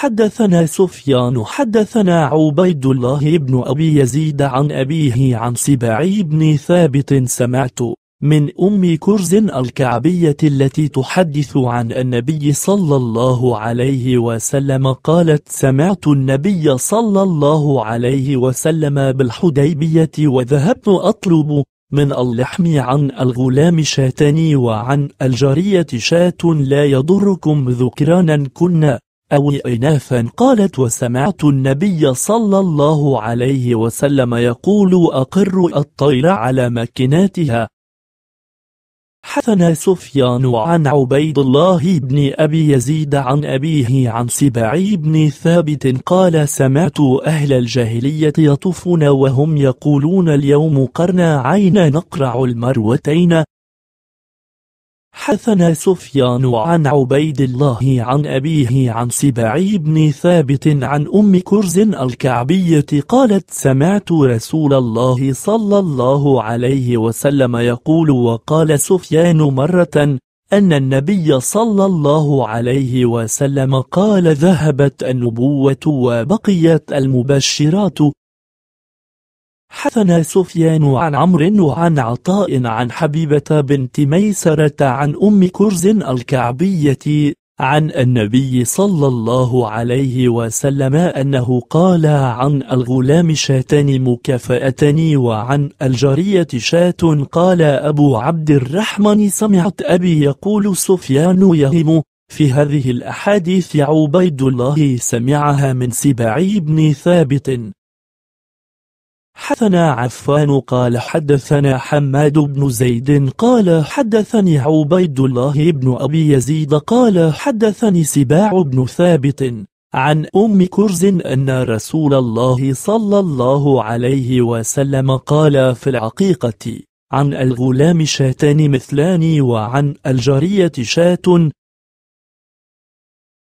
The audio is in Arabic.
حدثنا سفيان حدثنا عبيد الله بن أبي يزيد عن أبيه عن سباعي بن ثابت سمعت من أم كرز الكعبية التي تحدث عن النبي صلى الله عليه وسلم قالت سمعت النبي صلى الله عليه وسلم بالحديبية وذهبت أطلب من اللحم عن الغلام شاتني وعن الجارية شات لا يضركم ذكرانا كنا أو إناثا قالت وسمعت النبي صلى الله عليه وسلم يقول أقر الطير على مكناتها حثنا سفيان عن عبيد الله بن أبي يزيد عن أبيه عن سبعي بن ثابت قال سمعت أهل الجاهلية يطفون وهم يقولون اليوم قرنا عين نقرع المروتين حدثنا سفيان عن عبيد الله عن أبيه عن سباعي بن ثابت عن أم كرز الكعبية قالت سمعت رسول الله صلى الله عليه وسلم يقول وقال سفيان مرة أن النبي صلى الله عليه وسلم قال ذهبت النبوة وبقيت المبشرات حدثنا سفيان عن عمرو وعن عطاء عن حبيبة بنت ميسرة عن أم كرز الكعبية عن النبي صلى الله عليه وسلم أنه قال عن الغلام شاتان مكافأتني وعن الجارية شات قال أبو عبد الرحمن سمعت أبي يقول سفيان يهم في هذه الأحاديث عبيد الله سمعها من سباعي بن ثابت حدثنا عفان قال حدثنا حماد بن زيد قال حدثني عبيد الله بن أبي يزيد قال حدثني سباع بن ثابت عن أم كرز أن رسول الله صلى الله عليه وسلم قال في العقيقة عن الغلام شاتان مثلان وعن الجارية شات